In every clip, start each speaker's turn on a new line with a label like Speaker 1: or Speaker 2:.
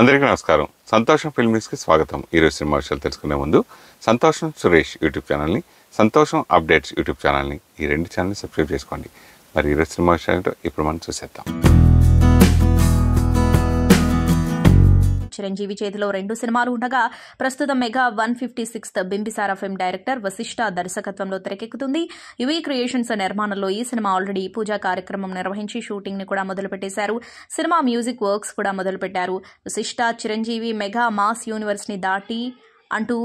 Speaker 1: అందరికీ నమస్కారం సంతోషం ఫిల్మ్ స్వాగతం ఈరోజు సినిమా విషయాలు తెలుసుకునే ముందు సంతోషం సురేష్ యూట్యూబ్ ఛానల్ని సంతోషం అప్డేట్స్ యూట్యూబ్ ఛానల్ని ఈ రెండు ఛానల్ని సబ్స్క్రైబ్ చేసుకోండి మరి ఈరోజు సినిమా విషయాలతో ఇప్పుడు మనం చూసేద్దాం
Speaker 2: చిరంజీవి చేతిలో రెండు సినిమాలు ఉండగా ప్రస్తుతం mega one fifty sixth Bimbisara film director Vashishta దర్శకత్వంలో తెరకెక్కుతుంది యువీ క్రియేషన్స్ నిర్మాణంలో ఈ సినిమా ఆల్రెడీ పూజా కార్యక్రమం నిర్వహించి షూటింగ్ ని కూడా మొదలుపెట్టేశారు సినిమా మ్యూజిక్ వర్క్స్ కూడా మొదలుపెట్టారు Vashishta Chiranjeevi mega mass universe ని దాటి అంటూ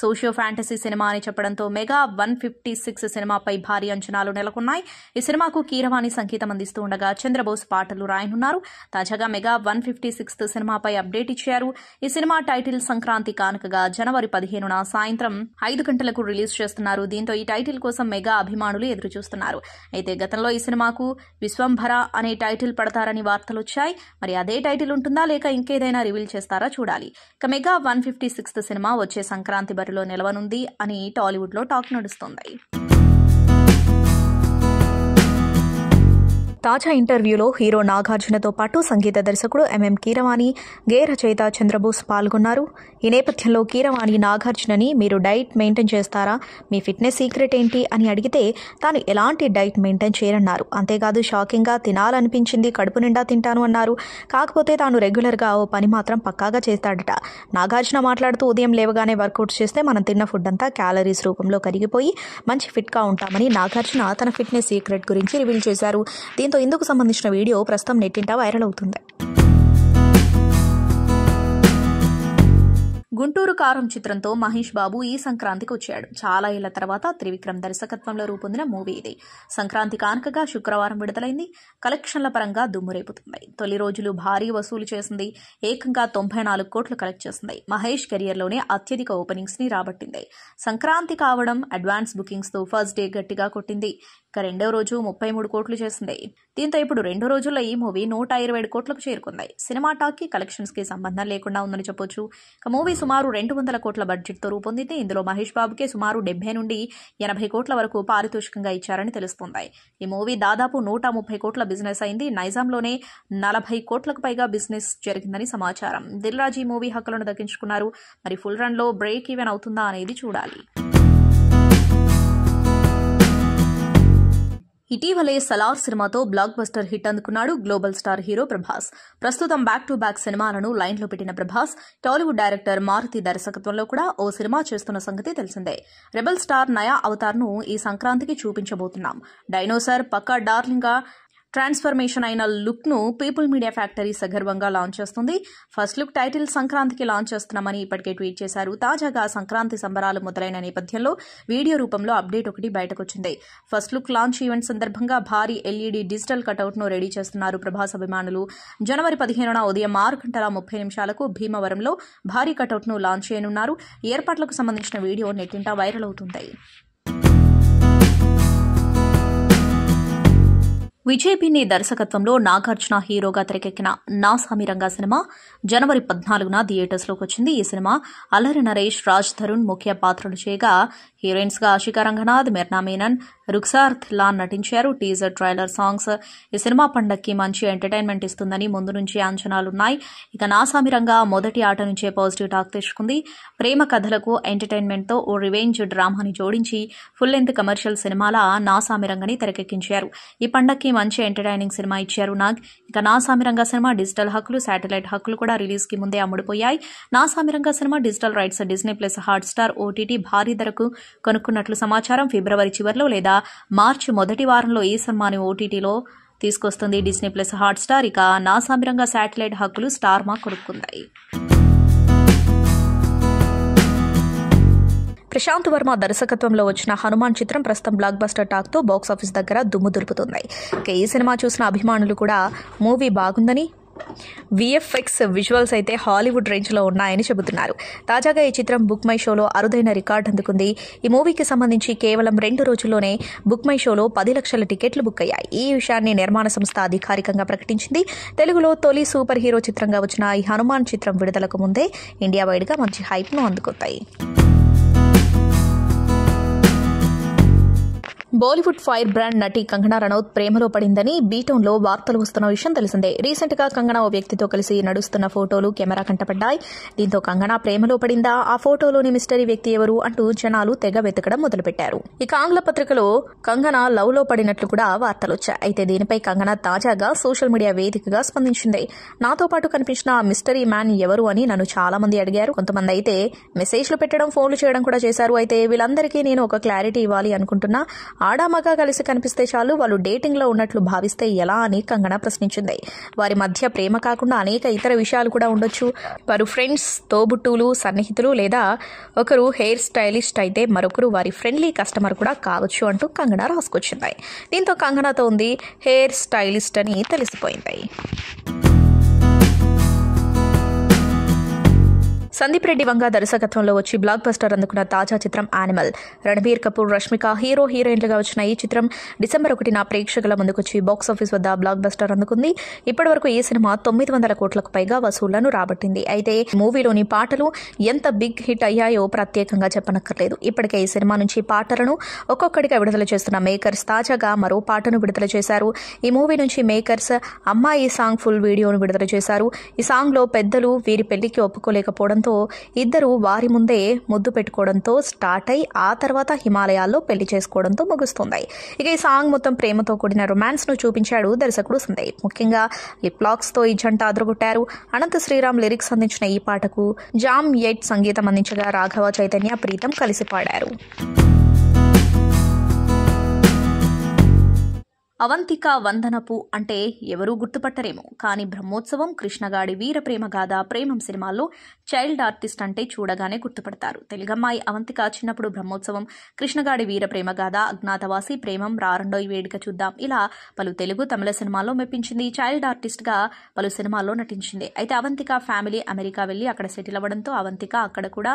Speaker 2: సోషియో ఫ్యాంటసీ సినిమా అని చెప్పడంతో మెగా వన్ ఫిఫ్టీ సిక్స్ సినిమాపై భారీ అంచనాలు నెలకొన్నాయి ఈ సినిమాకు కీరవాణి సంగీతం అందిస్తూ ఉండగా చంద్రబోస్ పాటలు రాయనున్నారు తాజాగా మెగా వన్ ఫిఫ్టీ సిక్స్త్ సినిమాపై అప్డేట్ ఇచ్చారు ఈ సినిమా టైటిల్ సంక్రాంతి కానుకగా జనవరి పదిహేనున సాయంత్రం ఐదు గంటలకు రిలీజ్ చేస్తున్నారు దీంతో ఈ టైటిల్ కోసం మెగా అభిమానులు ఎదురుచూస్తున్నారు అయితే గతంలో ఈ సినిమాకు విశ్వంభర అనే టైటిల్ పడతారని వార్తలు వచ్చాయి మరి అదే టైటిల్ ఉంటుందా లేక ఇంకేదైనా రివీల్ చేస్తారా చూడాలి ఇక మెగా వన్ ఫిఫ్టీ సిక్స్త్ సినిమా వచ్చే సంక్రాంతి ఫిబ్రవరిలో నిలవనుంది అని టాలీవుడ్లో టాక్ నడుస్తోంది తాజా ఇంటర్వ్యూలో హీరో నాగార్జునతో పాటు సంగీత దర్శకుడు ఎంఎం కీరవాణి గే రచయిత చంద్రబోస్ పాల్గొన్నారు ఈ నేపథ్యంలో కీరవాణి నాగార్జునని మీరు డైట్ మెయింటైన్ చేస్తారా మీ ఫిట్నెస్ సీక్రెట్ ఏంటి అని అడిగితే తాను ఎలాంటి డైట్ మెయింటైన్ చేయరన్నారు అంతేకాదు షాకింగ్గా తినాలనిపించింది కడుపు నిండా తింటాను అన్నారు కాకపోతే తాను రెగ్యులర్గా ఓ పని మాత్రం పక్కాగా చేస్తాడట నాగార్జున మాట్లాడుతూ ఉదయం లేవగానే వర్కౌట్ చేస్తే మనం తిన్న ఫుడ్ అంతా క్యాలరీస్ రూపంలో కరిగిపోయి మంచి ఫిట్గా ఉంటామని నాగార్జున తన ఫిట్నెస్ సీక్రెట్ గురించి రివీల్ చేశారు దీంతో దీంతో ఇందుకు సంబంధించిన వీడియో ప్రస్తుతం నెట్టింటా వైరల్ అవుతుంది గుంటూరు కారం చిత్రంతో మహేష్ బాబు ఈ సంక్రాంతికి వచ్చాడు చాలా ఏళ్ల తర్వాత త్రివిక్రమ్ దర్శకత్వంలో రూపొందిన మూవీ ఇది సంక్రాంతి కానుకగా శుక్రవారం విడుదలైంది కలెక్షన్ల పరంగా దుమ్మురేపుతున్నాయి తొలి రోజులు భారీ వసూలు చేసింది ఏకంగా తొంభై నాలుగు కోట్లు కలెక్ట్ చేసింది మహేష్ కెరియర్లోనే అత్యధిక ఓపెనింగ్స్ ని రాబట్టింది సంక్రాంతి కావడం అడ్వాన్స్ బుకింగ్స్ తో ఫస్ట్ డే గట్టిగా కొట్టింది ఇక రెండో రోజు ముప్పై మూడు కోట్లు చేసింది దీంతో ఇప్పుడు రెండు రోజుల్లో ఈ మూవీ నూట ఇరవై ఏడు కోట్లకు చేరుకుంది సినిమా కలెక్షన్స్ కలెక్షన్స్కి సంబంధం లేకుండా ఉందని చెప్పొచ్చు ఇక మూవీ సుమారు రెండు వందల కోట్ల బడ్జెట్తో రూపొందితే ఇందులో మహేష్ బాబుకే సుమారు డెబ్బై నుండి ఎనభై కోట్ల వరకు పారితోషికంగా ఇచ్చారని తెలుస్తుంది ఈ మూవీ దాదాపు నూట ముప్పై కోట్ల బిజినెస్ అయింది నైజాంలోనే నలభై కోట్లకు పైగా బిజినెస్ జరిగిందని సమాచారం దిల్ రాజీ మూవీ హక్కులను దక్కించుకున్నారు మరి ఫుల్ రన్లో బ్రేక్ ఈవెన్ అవుతుందా అనేది చూడాలి ఇటీవలే సలార్ సినిమాతో బ్లాక్ బస్టర్ హిట్ అందుకున్నాడు గ్లోబల్ స్టార్ హీరో ప్రభాస్ ప్రస్తుతం బ్యాక్ టు బ్యాక్ సినిమాలను లైన్లో పెట్టిన ప్రభాస్ టాలీవుడ్ డైరెక్టర్ మారుతి దర్శకత్వంలో కూడా ఓ సినిమా చేస్తున్న సంగతి తెలిసిందే రెబల్ స్టార్ నయా అవతార్ను ఈ సంక్రాంతికి చూపించబోతున్నాం డైనోసార్ పక్కా డార్లింగ్గా ట్రాన్స్ఫర్మేషన్ అయిన లుక్ను పీపుల్ మీడియా ఫ్యాక్టరీ సగర్వంగా లాంచ్ చేస్తుంది ఫస్ట్ లుక్ టైటిల్ సంక్రాంతికి లాంచ్ చేస్తున్నామని ఇప్పటికే ట్వీట్ చేశారు తాజాగా సంక్రాంతి సంబరాలు మొదలైన నేపథ్యంలో వీడియో రూపంలో అప్డేట్ ఒకటి బయటకొచ్చింది ఫస్ట్ లుక్ లాంచ్ ఈవెంట్ సందర్భంగా భారీ ఎల్ఈడి డిజిటల్ ను రెడీ చేస్తున్నారు ప్రభాస్ అభిమానులు జనవరి పదిహేనున ఉదయం ఆరు గంటల ముప్పై నిమిషాలకు భీమవరంలో భారీ ను లాంచ్ చేయనున్నారు ఏర్పాట్లకు సంబంధించిన వీడియో నెట్టింట వైరల్ అవుతుంది విజయభిని దర్శకత్వంలో నాగార్జున హీరోగా తెరకెక్కిన నాసామి రంగా సినిమా జనవరి పద్నాలుగున థియేటర్స్లోకి వచ్చింది ఈ సినిమా అల్లరి నరేష్ రాజ్ తరుణ్ ముఖ్య పాత్రలు చేయగా హీరోయిన్స్గా ఆశికా రంగనాథ్ మెర్నా మీనన్ రుక్సార్థ్ లాన్ నటించారు టీజర్ ట్రైలర్ సాంగ్స్ ఈ సినిమా పండక్కి మంచి ఎంటర్టైన్మెంట్ ఇస్తుందని ముందు నుంచి అంచనాలున్నాయి ఇక నాసామిరంగా మొదటి ఆట నుంచే పాజిటివ్ టాక్ తెచ్చుకుంది ప్రేమ కథలకు ఎంటర్టైన్మెంట్తో ఓ రివెంజ్ డ్రామాని జోడించి ఫుల్ లెంత్ కమర్షియల్ సినిమాల నాసామిరంగని తెరకెక్కించారు ఈ పండక్కి మంచి ఎంటర్టైనింగ్ సినిమా ఇచ్చారు నాగ్ ఇక నాసామిరంగ సినిమా డిజిటల్ హక్కులు శాటిలైట్ హక్కులు కూడా రిలీజ్కి ముందే అమ్ముడుపోయాయి నాసామిరంగ సినిమా digital rights Disney plus Hotstar OTT భారీ ధరకు కనుక్కున్నట్లు సమాచారం ఫిబ్రవరి చివరిలో లేదా మార్చి మొదటి వారంలో ఈ సినిమాని ఓటీటీలో తీసుకొస్తుంది డిస్నీ ప్లస్ హాట్స్టార్ ఇక నాసామిరంగా శాటిలైట్ హక్కులు స్టార్ మా కొనుక్కుందాయి ప్రశాంత్ వర్మ దర్శకత్వంలో వచ్చిన హనుమాన్ చిత్రం ప్రస్తుతం బ్లాక్ బస్టర్ టాక్తో బాక్సాఫీస్ దగ్గర దుమ్ము దులుపుతుంది ఇక ఈ సినిమా చూసిన అభిమానులు కూడా మూవీ బాగుందని విఎఫ్ఎక్స్ విజువల్స్ అయితే హాలీవుడ్ రేంజ్లో ఉన్నాయని చెబుతున్నారు తాజాగా ఈ చిత్రం బుక్ మై షోలో అరుదైన రికార్డు అందుకుంది ఈ మూవీకి సంబంధించి కేవలం రెండు రోజుల్లోనే బుక్ మై షోలో పది లక్షల టికెట్లు బుక్ అయ్యాయి ఈ విషయాన్ని నిర్మాణ సంస్థ అధికారికంగా ప్రకటించింది తెలుగులో తొలి సూపర్ హీరో చిత్రంగా వచ్చిన ఈ హనుమాన్ చిత్రం విడుదలకు ముందే ఇండియా వైడ్గా మంచి హైప్ను అందుకుతాయి బాలీవుడ్ ఫైర్ బ్రాండ్ నటి కంగనా రనౌత్ ప్రేమలో పడిందని బీటౌన్లో వార్తలు వస్తున్న విషయం తెలిసిందే రీసెంట్ గా కంగనా ఓ వ్యక్తితో కలిసి నడుస్తున్న ఫోటోలు కెమెరా కంటపడ్డాయి దీంతో కంగనా ప్రేమలో పడిందా ఆ ఫోటోలోని మిస్టరీ వ్యక్తి ఎవరు అంటూ జనాలు తెగ వెతకడం మొదలుపెట్టారు ఇక ఆంగ్ల పత్రికలో కంగనా లవ్ లో పడినట్లు కూడా వార్తలొచ్చాయి అయితే దీనిపై కంగనా తాజాగా సోషల్ మీడియా వేదికగా స్పందించింది నాతో పాటు కనిపించిన ఆ మిస్టరీ మ్యాన్ ఎవరు అని నన్ను చాలా మంది అడిగారు కొంతమంది అయితే మెసేజ్లు పెట్టడం ఫోన్లు చేయడం కూడా చేశారు అయితే వీళ్ళందరికీ నేను ఒక క్లారిటీ ఇవ్వాలి అనుకుంటున్నా ఆడామగా కలిసి కనిపిస్తే చాలు వాళ్ళు డేటింగ్లో ఉన్నట్లు భావిస్తే ఎలా అని కంగన ప్రశ్నించింది వారి మధ్య ప్రేమ కాకుండా అనేక ఇతర విషయాలు కూడా ఉండొచ్చు వారు ఫ్రెండ్స్ తోబుట్టులు సన్నిహితులు లేదా ఒకరు హెయిర్ స్టైలిస్ట్ అయితే మరొకరు వారి ఫ్రెండ్లీ కస్టమర్ కూడా కావచ్చు అంటూ కంగన రాసుకొచ్చింది దీంతో కంగనతో ఉంది హెయిర్ స్టైలిస్ట్ అని తెలిసిపోయింది సందీప్ రెడ్డి వంగ దర్శకత్వంలో వచ్చి బ్లాక్ బస్టర్ అందుకున్న తాజా చిత్రం యానిమల్ రణబీర్ కపూర్ రష్మిక హీరో హీరోయిన్లుగా వచ్చిన ఈ చిత్రం డిసెంబర్ ఒకటిన ప్రేక్షకుల ముందుకొచ్చి బాక్సాఫీస్ వద్ద బ్లాక్ బస్టర్ అందుకుంది ఇప్పటివరకు ఈ సినిమా తొమ్మిది వందల కోట్లకు పైగా వసూళ్లను రాబట్టింది అయితే మూవీలోని పాటలు ఎంత బిగ్ హిట్ అయ్యాయో ప్రత్యేకంగా చెప్పనక్కర్లేదు ఇప్పటికే ఈ సినిమా నుంచి పాటలను ఒక్కొక్కడిగా విడుదల చేస్తున్న మేకర్స్ తాజాగా మరో పాటను విడుదల చేశారు ఈ మూవీ నుంచి మేకర్స్ అమ్మాయి సాంగ్ ఫుల్ వీడియోను విడుదల చేశారు ఈ సాంగ్లో పెద్దలు వీరి పెళ్లికి ఒప్పుకోలేకపోవడం కావడంతో ఇద్దరు వారి ముందే ముద్దు పెట్టుకోవడంతో స్టార్ట్ అయి ఆ తర్వాత హిమాలయాల్లో పెళ్లి చేసుకోవడంతో ముగుస్తుంది ఇక ఈ సాంగ్ మొత్తం ప్రేమతో కూడిన రొమాన్స్ను చూపించాడు దర్శకుడు సందీప్ ముఖ్యంగా లిప్ తో ఈ జంట అదరగొట్టారు అనంత శ్రీరామ్ లిరిక్స్ అందించిన ఈ పాటకు జామ్ ఎయిట్ సంగీతం అందించగా రాఘవ చైతన్య ప్రీతం కలిసి పాడారు అవంతిక వందనపు అంటే ఎవరూ గుర్తుపట్టరేమో కానీ బ్రహ్మోత్సవం కృష్ణగాడి వీర ప్రేమ గాథ ప్రేమం సినిమాల్లో చైల్డ్ ఆర్టిస్ట్ అంటే చూడగానే గుర్తుపడతారు తెలుగమ్మాయి అవంతిక చిన్నప్పుడు బ్రహ్మోత్సవం కృష్ణగాడి వీర ప్రేమ గాథ అజ్ఞాతవాసి ప్రేమం రారండోయి వేడిక చూద్దాం ఇలా పలు తెలుగు తమిళ సినిమాల్లో మెప్పించింది చైల్డ్ ఆర్టిస్ట్గా పలు సినిమాల్లో నటించింది అయితే అవంతిక ఫ్యామిలీ అమెరికా వెళ్ళి అక్కడ సెటిల్ అవ్వడంతో అవంతిక అక్కడ కూడా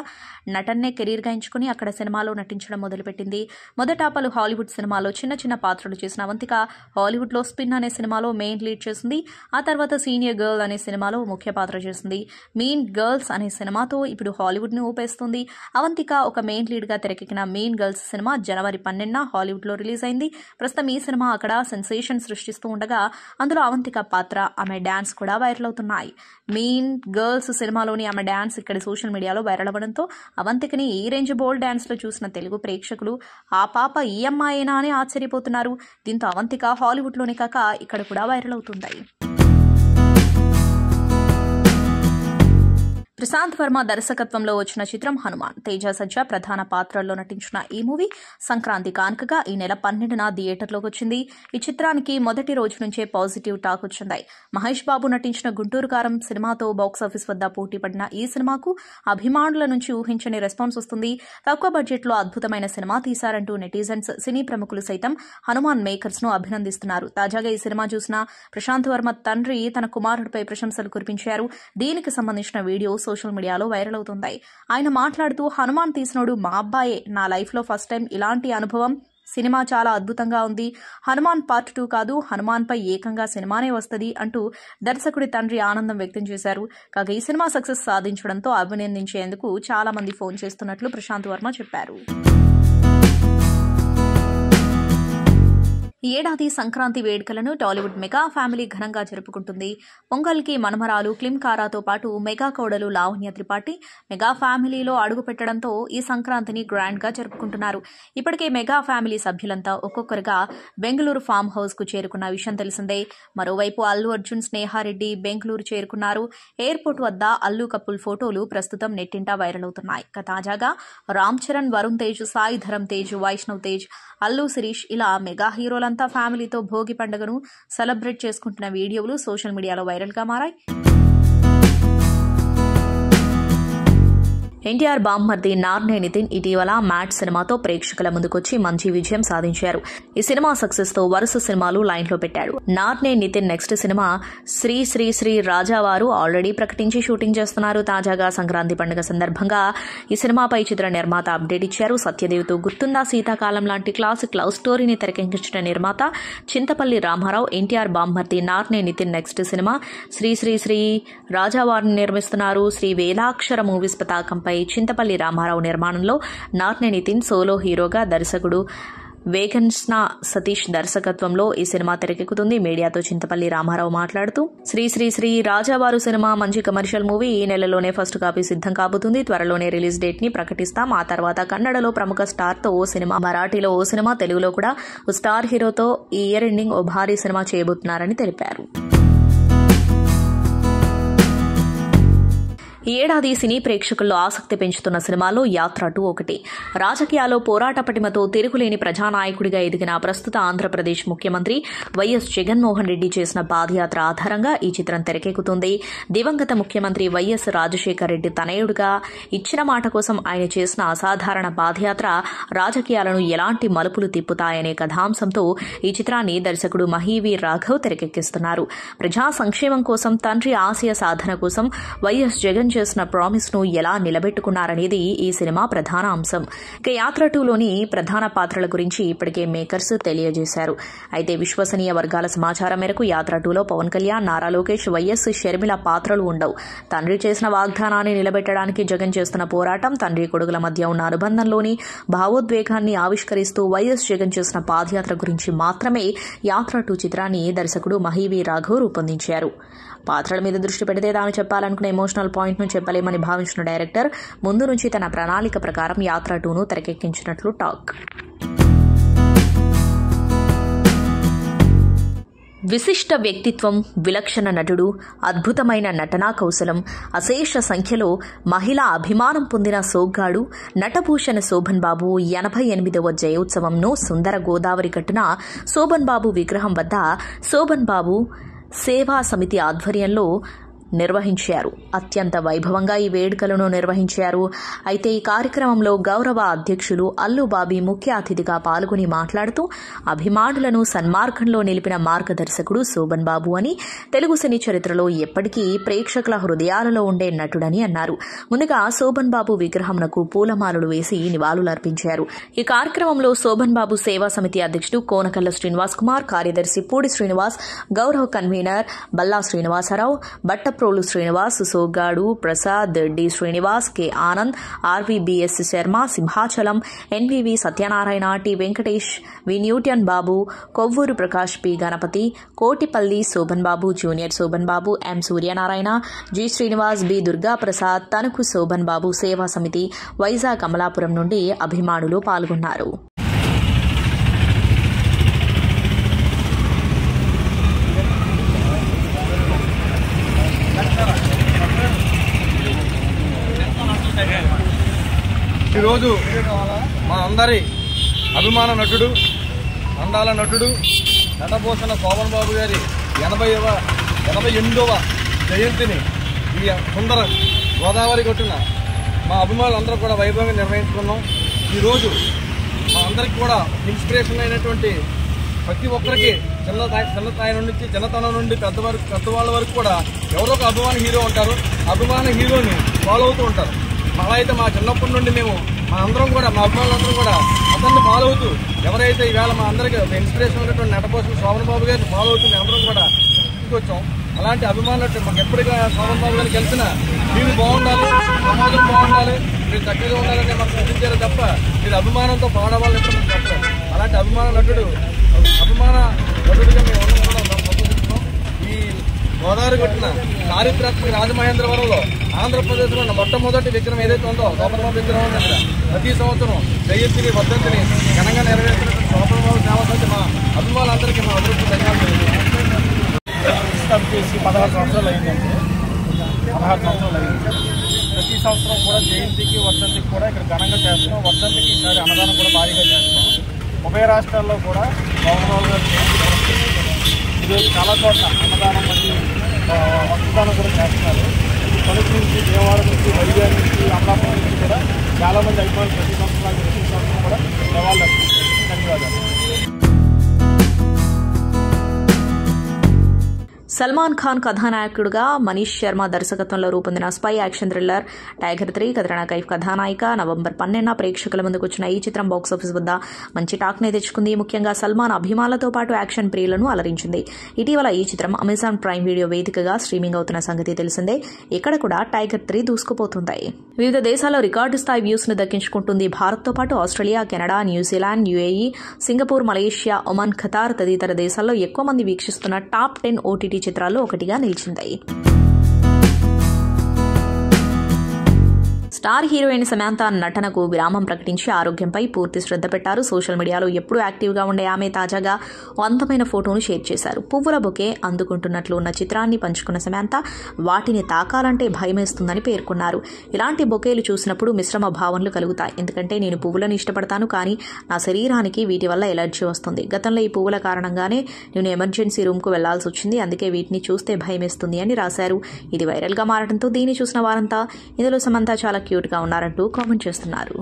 Speaker 2: నటన్నే కెరీర్గా ఎంచుకుని అక్కడ సినిమాలో నటించడం మొదలుపెట్టింది మొదట పలు హాలీవుడ్ సినిమాలో చిన్న చిన్న పాత్రలు చేసిన అవంతిక హాలీవుడ్లో స్పిన్ అనే సినిమాలో మెయిన్ లీడ్ చేసింది ఆ తర్వాత సీనియర్ గర్ల్ అనే సినిమాలో ముఖ్య పాత్ర చేసింది మెయిన్ గర్ల్స్ అనే సినిమాతో ఇప్పుడు హాలీవుడ్ని ఊపేస్తుంది అవంతిక ఒక మెయిన్ లీడ్గా తెరకెక్కిన మెయిన్ గర్ల్స్ సినిమా జనవరి పన్నెండున హాలీవుడ్లో రిలీజ్ అయింది ప్రస్తుతం ఈ సినిమా అక్కడ సెన్సేషన్ సృష్టిస్తూ ఉండగా అందులో అవంతిక పాత్ర ఆమె డ్యాన్స్ కూడా వైరల్ అవుతున్నాయి మెయిన్ గర్ల్స్ సినిమాలోని ఆమె డ్యాన్స్ ఇక్కడ సోషల్ మీడియాలో వైరల్ అవ్వడంతో అవంతికని ఈ రేంజ్ బోల్డ్ డ్యాన్స్లో చూసిన తెలుగు ప్రేక్షకులు ఆ పాప ఈ అమ్మాయేనా అని ఆశ్చర్యపోతున్నారు దీంతో అవంతిక హాలీవుడ్ హాలీవుడ్లోనే కాక ఇక్కడ కూడా వైరల్ అవుతుంటాయి ప్రశాంత్ వర్మ దర్శకత్వంలో వచ్చిన చిత్రం హనుమాన్ తేజ సజ్జ ప్రధాన పాత్రల్లో నటించిన ఈ మూవీ సంక్రాంతి కానుకగా ఈ నెల పన్నెండున థియేటర్లోకి వచ్చింది ఈ చిత్రానికి మొదటి రోజు నుంచే పాజిటివ్ టాక్ వచ్చింది మహేష్ బాబు నటించిన గుంటూరు కారం సినిమాతో బాక్సాఫీస్ వద్ద పోటీ పడిన ఈ సినిమాకు అభిమానుల నుంచి ఊహించని రెస్పాన్స్ వస్తుంది తక్కువ బడ్జెట్లో అద్భుతమైన సినిమా తీశారంటూ నెటిజన్స్ సినీ ప్రముఖులు సైతం హనుమాన్ మేకర్స్ ను అభినందిస్తున్నారు తాజాగా ఈ సినిమా చూసిన ప్రశాంత్ వర్మ తండ్రి తన కుమారుడిపై ప్రశంసలు కురిపించారు దీనికి సంబంధించిన వీడియో సోషల్ మీడియాలో వైరల్ అవుతున్నాయి ఆయన మాట్లాడుతూ హనుమాన్ తీసినోడు మా అబ్బాయే నా లైఫ్లో ఫస్ట్ టైం ఇలాంటి అనుభవం సినిమా చాలా అద్భుతంగా ఉంది హనుమాన్ పార్ట్ టూ కాదు హనుమాన్ పై ఏకంగా సినిమానే వస్తుంది అంటూ దర్శకుడి తండ్రి ఆనందం వ్యక్తం చేశారు కాగా ఈ సినిమా సక్సెస్ సాధించడంతో అభినందించేందుకు చాలా మంది ఫోన్ చేస్తున్నట్లు ప్రశాంత్ వర్మ చెప్పారు ఈ ఏడాది సంక్రాంతి వేడుకలను టాలీవుడ్ మెగా ఫ్యామిలీ ఘనంగా జరుపుకుంటుంది పొంగల్కి మనమరాలు క్లిమ్కారాతో పాటు మెగా కోడలు లావణ్య త్రిపాఠి మెగా ఫ్యామిలీలో అడుగు పెట్టడంతో ఈ సంక్రాంతిని గ్రాండ్గా జరుపుకుంటున్నారు ఇప్పటికే మెగా ఫ్యామిలీ సభ్యులంతా ఒక్కొక్కరుగా బెంగళూరు ఫామ్ హౌస్కు చేరుకున్న విషయం తెలిసిందే మరోవైపు అల్లు అర్జున్ స్నేహారెడ్డి బెంగళూరు చేరుకున్నారు ఎయిర్పోర్ట్ వద్ద అల్లు కపుల్ ఫోటోలు ప్రస్తుతం నెట్టింటా వైరల్ అవుతున్నాయి ఇక తాజాగా రామ్ చరణ్ వరుణ్ తేజ్ సాయి ధరమ్ తేజ్ వైష్ణవ్ తేజ్ అల్లు శిరీష్ ఇలా మెగా హీరోల వీళ్ళంతా ఫ్యామిలీతో భోగి పండుగను సెలబ్రేట్ చేసుకుంటున్న వీడియోలు సోషల్ మీడియాలో వైరల్గా మారాయి ఎన్టీఆర్ బామ్మర్ది నార్నే నితిన్ ఇటీవల మ్యాట్ సినిమాతో ప్రేక్షకుల ముందుకొచ్చి మంచి విజయం సాధించారు ఈ సినిమా సక్సెస్ తో వరుస సినిమాలు లైన్లో పెట్టాడు నార్నే నితిన్ నెక్స్ట్ సినిమా శ్రీ శ్రీ శ్రీ రాజావారు ఆల్రెడీ ప్రకటించి షూటింగ్ చేస్తున్నారు తాజాగా సంక్రాంతి పండుగ సందర్భంగా ఈ సినిమాపై చిత్ర నిర్మాత అప్డేట్ ఇచ్చారు సత్యదేవ్తో గుర్తుందా శీతాకాలం లాంటి క్లాసిక్ లవ్ స్టోరీని తెరకెక్కించిన నిర్మాత చింతపల్లి రామారావు ఎన్టీఆర్ బామ్మర్ది నార్నే నితిన్ నెక్స్ట్ సినిమా శ్రీ శ్రీ శ్రీ రాజావారిని నిర్మిస్తున్నారు శ్రీ వేలాక్షర మూవీస్ పతాకంపై చిత్రంపై చింతపల్లి రామారావు నిర్మాణంలో నార్నే నితిన్ సోలో హీరోగా దర్శకుడు వేగన్స్నా సతీష్ దర్శకత్వంలో ఈ సినిమా తెరకెక్కుతుంది మీడియాతో చింతపల్లి రామారావు మాట్లాడుతూ శ్రీ శ్రీ శ్రీ రాజావారు సినిమా మంచి కమర్షియల్ మూవీ ఈ నెలలోనే ఫస్ట్ కాపీ సిద్ధం కాబోతుంది త్వరలోనే రిలీజ్ డేట్ ని ప్రకటిస్తాం ఆ తర్వాత కన్నడలో ప్రముఖ స్టార్ తో ఓ సినిమా మరాఠీలో ఓ సినిమా తెలుగులో కూడా స్టార్ హీరోతో ఈ ఇయర్ ఎండింగ్ ఓ భారీ సినిమా చేయబోతున్నారని తెలిపారు ఈ ఏడాది సినీ ప్రేక్షకుల్లో ఆసక్తి పెంచుతున్న సినిమాలో యాత్ర టూ ఒకటి రాజకీయాల్లో పోరాట పటిమతో తిరుగులేని ప్రజానాయకుడిగా ఎదిగిన ప్రస్తుత ఆంధ్రప్రదేశ్ ముఖ్యమంత్రి వైఎస్ జగన్మోహన్ రెడ్డి చేసిన పాదయాత్ర ఆధారంగా ఈ చిత్రం తెరకెక్కుతుంది దివంగత ముఖ్యమంత్రి వైఎస్ రాజశేఖర రెడ్డి తనయుడుగా ఇచ్చిన మాట కోసం ఆయన చేసిన అసాధారణ పాదయాత్ర రాజకీయాలను ఎలాంటి మలుపులు తిప్పుతాయనే కథాంశంతో ఈ చిత్రాన్ని దర్శకుడు మహీవీ రాఘవ్ తెరకెక్కిస్తున్నారు ప్రజా సంక్షేమం కోసం తండ్రి ఆశయ సాధన కోసం వైఎస్ జగన్ చేసిన ప్రామిస్ ను ఎలా నిలబెట్టుకున్నారనేది ఈ సినిమా ప్రధాన అంశం ఇక యాత్ర టూలోని ప్రధాన పాత్రల గురించి ఇప్పటికే మేకర్స్ తెలియజేశారు అయితే విశ్వసనీయ వర్గాల సమాచారం మేరకు యాత్ర టూలో పవన్ కళ్యాణ్ నారా లోకేష్ వైఎస్ షర్మిల పాత్రలు ఉండవు తండ్రి చేసిన వాగ్దానాన్ని నిలబెట్టడానికి జగన్ చేస్తున్న పోరాటం తండ్రి కొడుకుల మధ్య ఉన్న అనుబంధంలోని భావోద్వేగాన్ని ఆవిష్కరిస్తూ వైఎస్ జగన్ చేసిన పాదయాత్ర గురించి మాత్రమే యాత్ర టూ చిత్రాన్ని దర్శకుడు మహీవీ రాఘవ్ రూపొందించారు పాత్రల మీద దృష్టి పెడితే తాను చెప్పాలనుకున్న ఎమోషనల్ పాయింట్ను చెప్పలేమని భావించిన డైరెక్టర్ ముందు నుంచి తన ప్రణాళిక ప్రకారం యాత్ర టూను తెరకెక్కించినట్లు టాక్ విశిష్ట వ్యక్తిత్వం విలక్షణ నటుడు అద్భుతమైన నటనా కౌశలం అశేష సంఖ్యలో మహిళా అభిమానం పొందిన సోగ్గాడు నటభూషణ శోభన్ బాబు ఎనభై ఎనిమిదవ జయోత్సవంను సుందర గోదావరి కట్టున శోభన్ బాబు విగ్రహం వద్ద శోభన్ బాబు సేవా సమితి ఆధ్వర్యంలో నిర్వహించారు అత్యంత వైభవంగా ఈ వేడుకలను నిర్వహించారు అయితే ఈ కార్యక్రమంలో గౌరవ అధ్యక్షులు అల్లుబాబీ ముఖ్య అతిథిగా పాల్గొని మాట్లాడుతూ అభిమానులను సన్మార్గంలో నిలిపిన మార్గదర్శకుడు శోభన్ బాబు అని తెలుగు సినీ చరిత్రలో ఎప్పటికీ ప్రేక్షకుల హృదయాలలో ఉండే నటుడని అన్నారు ముందుగా శోభన్ బాబు విగ్రహంనకు పూలమాలలు వేసి నివాళులర్పించారు ఈ కార్యక్రమంలో శోభన్ బాబు సేవా సమితి అధ్యక్షుడు కోనకల్ల శ్రీనివాస్ కుమార్ కార్యదర్శి పూడి శ్రీనివాస్ గౌరవ convener Balla Srinivasarao Battaprolu Srinivas Sogadu Prasad D Srinivas K Anand RVBS Sharma Simhachalam NVV Satyanarayana T Venkatesh V Newton Babu Kovvuru Prakash P Ganapathi Kotipalli Sobhan Babu junior Sobhan Babu M Suryanarayana G Srinivas B Durga Prasad Tanuku Sobhan Babu Seva Samithi Vizag Kamalapuram నుండి అభిమానులు పాల్గొన్నారు
Speaker 3: ఈరోజు మా అందరి అభిమాన నటుడు అందాల నటుడు నటభూషణ పవన్ బాబు గారి ఎనభైవ ఎనభై ఎనిమిదవ జయంతిని ఈ సుందర గోదావరి కొట్టిన మా అందరూ కూడా వైభవంగా నిర్వహించుకున్నాం ఈరోజు మా అందరికి కూడా ఇన్స్పిరేషన్ అయినటువంటి ప్రతి ఒక్కరికి చిన్న చిన్న స్థాయి నుండి చిన్నతనం నుండి పెద్ద వరకు పెద్దవాళ్ళ వరకు కూడా ఎవరో ఒక అభిమాన హీరో ఉంటారు అభిమాన హీరోని ఫాలో అవుతూ ఉంటారు మళ్ళీ అయితే మా చిన్నప్పటి నుండి మేము మా అందరం కూడా మా అభిమానులందరూ కూడా అతన్ని ఫాలో అవుతూ ఎవరైతే ఈవేళ మా అందరికీ ఇన్స్పిరేషన్ ఉన్నటువంటి నటపోసిన శోభన్ బాబు గారిని ఫాలో అవుతుంది అందరం కూడా తీసుకొచ్చాం అలాంటి అభిమానులు మాకు ఎప్పటికీ శోభన్ బాబు గారిని కలిసినా మీరు బాగుండాలి సమాజం బాగుండాలి మీరు చక్కగా ఉండాలని మాకు అందించారు తప్ప మీరు అభిమానంతో పాడవాలని అలాంటి అభిమాన నటుడు అభిమాన నటుడిగా మేము ఉండడం గోదావరి కొట్టిన చారిత్రాత్మక రాజమహేంద్రవరంలో ఆంధ్రప్రదేశ్లో ఉన్న మొట్టమొదటి విగ్రహం ఏదైతే ఉందో గోపరబాబు విగ్రహం ప్రతి సంవత్సరం జయంతిని వర్ధంతిని ఘనంగా నెరవేర్చిన గోపరబాబు సేవతో మా అభిమానులందరికీ మా అభివృద్ధి ధన్యవాదాలు చేసి పదహారు సంవత్సరాలు పదహారు సంవత్సరాలు అయింది ప్రతి సంవత్సరం కూడా జయంతికి వర్ధంతికి కూడా ఇక్కడ ఘనంగా చేస్తున్నాం వర్ధంతికి ఈసారి అన్నదానం కూడా భారీగా చేస్తున్నాం ఉభయ రాష్ట్రాల్లో కూడా గౌరవ గారు ఈరోజు చాలా చోట్ల అన్నదానం మరియు వస్త్రదానం కూడా చేస్తున్నారు తొలగి నుంచి దేవాలయం నుంచి వైద్యం నుంచి అమలాపురం నుంచి కూడా చాలామంది అభిమానులు ప్రతి సంవత్సరాలు ప్రతి సంవత్సరం కూడా
Speaker 4: సవాళ్ళు ధన్యవాదాలు
Speaker 2: సల్మాన్ ఖాన్ కథానాయకుడుగా మనీష్ శర్మ దర్శకత్వంలో రూపొందిన spy action thriller Tiger three Katrina Kaif కథానాయిక నవంబర్ పన్నెండున ప్రేక్షకుల ముందుకు వచ్చిన ఈ చిత్రం బాక్సాఫీస్ వద్ద మంచి టాక్నే తెచ్చుకుంది ముఖ్యంగా సల్మాన్ అభిమానులతో పాటు యాక్షన్ ప్రియులను అలరించింది ఇటీవల ఈ చిత్రం అమెజాన్ ప్రైమ్ వీడియో వేదికగా స్ట్రీమింగ్ అవుతున్న సంగతి తెలిసిందే ఇక్కడ కూడా టైగర్ త్రీ దూసుకుపోతుంది వివిధ దేశాల్లో రికార్డు స్థాయి వ్యూస్ ను దక్కించుకుంటుంది భారత్తో పాటు Australia Canada New Zealand UAE Singapore Malaysia Oman Qatar తదితర దేశాల్లో ఎక్కువ మంది వీక్షిస్తున్న టాప్ టెన్ ఓటీటీ చిత్రాలు ఒకటిగా నిలిచిందాయి స్టార్ హీరోయిన్ సమాంత నటనకు విరామం ప్రకటించి ఆరోగ్యంపై పూర్తి శ్రద్ధ పెట్టారు సోషల్ మీడియాలో ఎప్పుడూ యాక్టివ్గా ఉండే ఆమె తాజాగా అందమైన ఫోటోను షేర్ చేశారు పువ్వుల బొకే అందుకుంటున్నట్లు ఉన్న చిత్రాన్ని పంచుకున్న సమాంత వాటిని తాకాలంటే భయమేస్తుందని పేర్కొన్నారు ఇలాంటి బొకేలు చూసినప్పుడు మిశ్రమ భావనలు కలుగుతాయి ఎందుకంటే నేను పువ్వులను ఇష్టపడతాను కానీ నా శరీరానికి వీటి వల్ల ఎలర్జీ వస్తుంది గతంలో ఈ పువ్వుల కారణంగానే నేను ఎమర్జెన్సీ రూమ్కు వెళ్లాల్సి వచ్చింది అందుకే వీటిని చూస్తే భయమేస్తుంది అని రాశారు ఇది వైరల్గా మారడంతో దీన్ని చూసిన వారంతా ఇందులో సమంత చాలా క్యూట్గా ఉన్నారంటూ కామెంట్ చేస్తున్నారు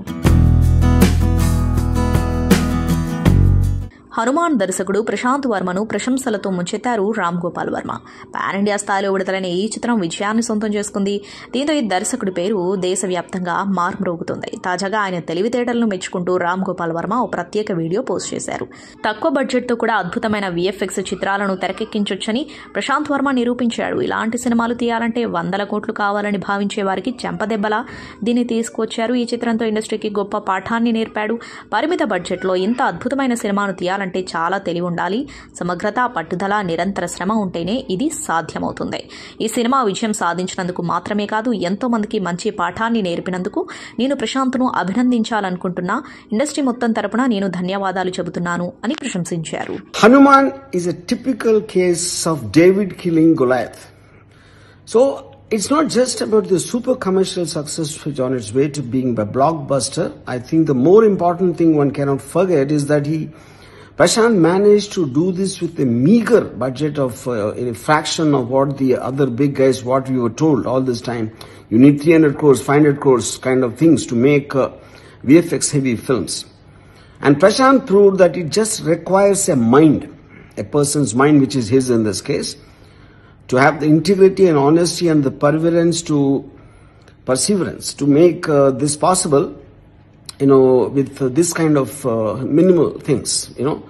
Speaker 2: హనుమాన్ దర్శకుడు ప్రశాంత్ వర్మను ప్రశంసలతో ముంచెత్తారు రామ్ గోపాల్ వర్మ పాన్ ఇండియా స్థాయిలో విడుదలైన ఈ చిత్రం విజయాన్ని సొంతం చేసుకుంది దీంతో ఈ దర్శకుడి పేరు దేశవ్యాప్తంగా మార్మరోగుతుంది తాజాగా ఆయన తెలివితేటలను మెచ్చుకుంటూ రామ్ గోపాల్ వర్మ ఓ ప్రత్యేక వీడియో పోస్ట్ చేశారు తక్కువ బడ్జెట్తో కూడా అద్భుతమైన విఎఫ్ఎక్స్ చిత్రాలను తెరకెక్కించొచ్చని ప్రశాంత్ వర్మ నిరూపించాడు ఇలాంటి సినిమాలు తీయాలంటే వందల కోట్లు కావాలని భావించే వారికి చెంపదెబ్బలా దీన్ని తీసుకొచ్చారు ఈ చిత్రంతో ఇండస్ట్రీకి గొప్ప పాఠాన్ని నేర్పాడు పరిమిత బడ్జెట్లో ఇంత అద్భుతమైన సినిమాను తీయాలి చేయాలంటే చాలా తెలివి ఉండాలి సమగ్రత పట్టుదల నిరంతర శ్రమ ఉంటేనే ఇది సాధ్యమవుతుంది ఈ సినిమా విజయం సాధించినందుకు మాత్రమే కాదు ఎంతో మందికి మంచి పాఠాన్ని నేర్పినందుకు నేను ప్రశాంత్ను అభినందించాలనుకుంటున్నా ఇండస్ట్రీ మొత్తం తరపున నేను ధన్యవాదాలు చెబుతున్నాను అని ప్రశంసించారు
Speaker 5: Hanuman is a typical case of David killing Goliath so it's not just about the super commercial success on on way to to being blockbuster I think the more important thing one cannot forget is that he Pashan managed to do this with a meager budget of uh, a fraction of what the other big guys, what we were told all this time. You need 300 crores, 500 crores kind of things to make uh, VFX heavy films. And Prashant proved that it just requires a mind, a person's mind, which is his in this case, to have the integrity and honesty and the perseverance to perseverance to make uh, this possible you know, with uh, this kind of uh, minimal things, you know.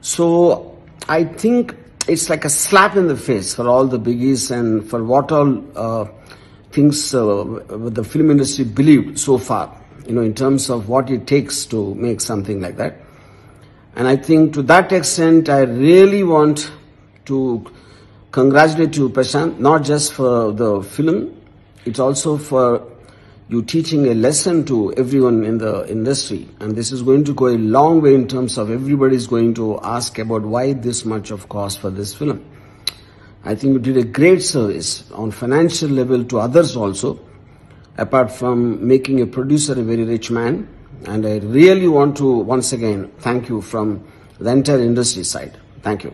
Speaker 5: So I think it's like a slap in the face for all the biggies and for what all uh, things uh, the film industry believed so far, you know, in terms of what it takes to make something like that. And I think to that extent, I really want to congratulate you, Prashant, not just for the film, it's also for you're teaching a lesson to everyone in the industry and this is going to go a long way in terms of everybody is going to ask about why this much of cost for this film i think you did a great service on financial level to others also apart from making a producer a very rich man and i really want to once again thank you from the entire industry side thank you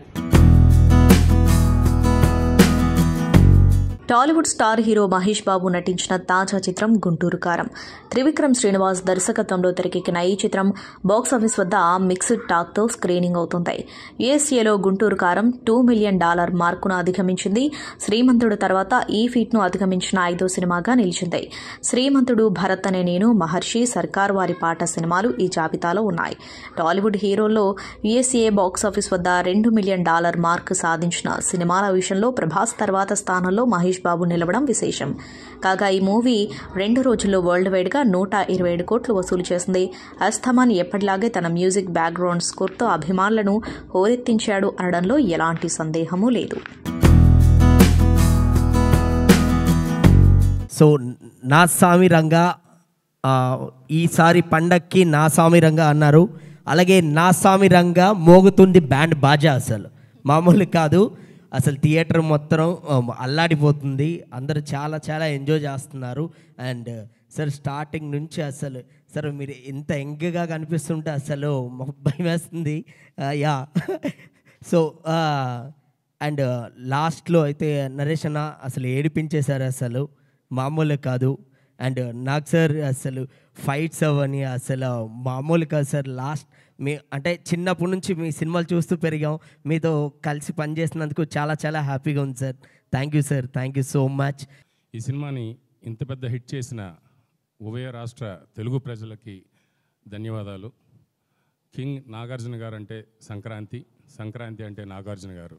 Speaker 2: Tollywood star hero Mahesh Babu నటించిన తాజా చిత్రం గుంటూరు కారం త్రివిక్రమ్ శ్రీనివాస్ దర్శకత్వంలో తెరకెక్కిన ఈ చిత్రం box office వద్ద mixed టాక్తో screening అవుతుంది యుఎస్ఏలో గుంటూరు కారం టూ మిలియన్ డాలర్ మార్కును అధిగమించింది శ్రీమంతుడు తర్వాత ఈ ఫీట్ను అధిగమించిన ఐదో సినిమాగా నిలిచింది శ్రీమంతుడు భరత్ అనే నేను మహర్షి సర్కార్ వారి పాట సినిమాలు ఈ జాబితాలో ఉన్నాయి టాలీవుడ్ హీరోల్లో యుఎస్ఏ బాక్సాఫీస్ వద్ద రెండు మిలియన్ డాలర్ మార్క్ సాధించిన సినిమాల విషయంలో ప్రభాస్ తర్వాత స్థానంలో మహేష్ మహేష్ బాబు నిలవడం విశేషం కాగా ఈ మూవీ రెండు రోజుల్లో వరల్డ్ వైడ్గా నూట ఇరవై ఏడు కోట్లు వసూలు చేసింది అస్థమాన్ ఎప్పటిలాగే తన మ్యూజిక్ బ్యాక్గ్రౌండ్ స్కోర్తో అభిమానులను హోరెత్తించాడు అనడంలో ఎలాంటి సందేహమూ లేదు సో నా స్వామి రంగ ఈసారి పండక్కి నా స్వామి రంగ అన్నారు అలాగే నా స్వామి రంగ మోగుతుంది బ్యాండ్ బాజా అసలు మామూలు కాదు అసలు థియేటర్ మొత్తం అల్లాడిపోతుంది అందరూ చాలా చాలా ఎంజాయ్ చేస్తున్నారు అండ్ సార్ స్టార్టింగ్ నుంచి అసలు సార్ మీరు ఇంత ఎంగగా కనిపిస్తుంటే అసలు భయం వేస్తుంది యా సో అండ్ లాస్ట్లో అయితే నరేష్ అన్న అసలు ఏడిపించేశారు అసలు మామూలు కాదు అండ్ నాకు సార్ అసలు ఫైట్స్ అవని అసలు మామూలు కాదు సార్ లాస్ట్ మీ అంటే చిన్నప్పటి నుంచి మీ సినిమాలు చూస్తూ పెరిగాం మీతో కలిసి పనిచేసినందుకు చాలా చాలా హ్యాపీగా ఉంది sir thank you sir thank you so much
Speaker 1: ఈ సినిమాని ఇంత పెద్ద హిట్ చేసిన ఉభయ రాష్ట్ర తెలుగు ప్రజలకి ధన్యవాదాలు కింగ్ నాగార్జున గారు అంటే సంక్రాంతి సంక్రాంతి అంటే నాగార్జున గారు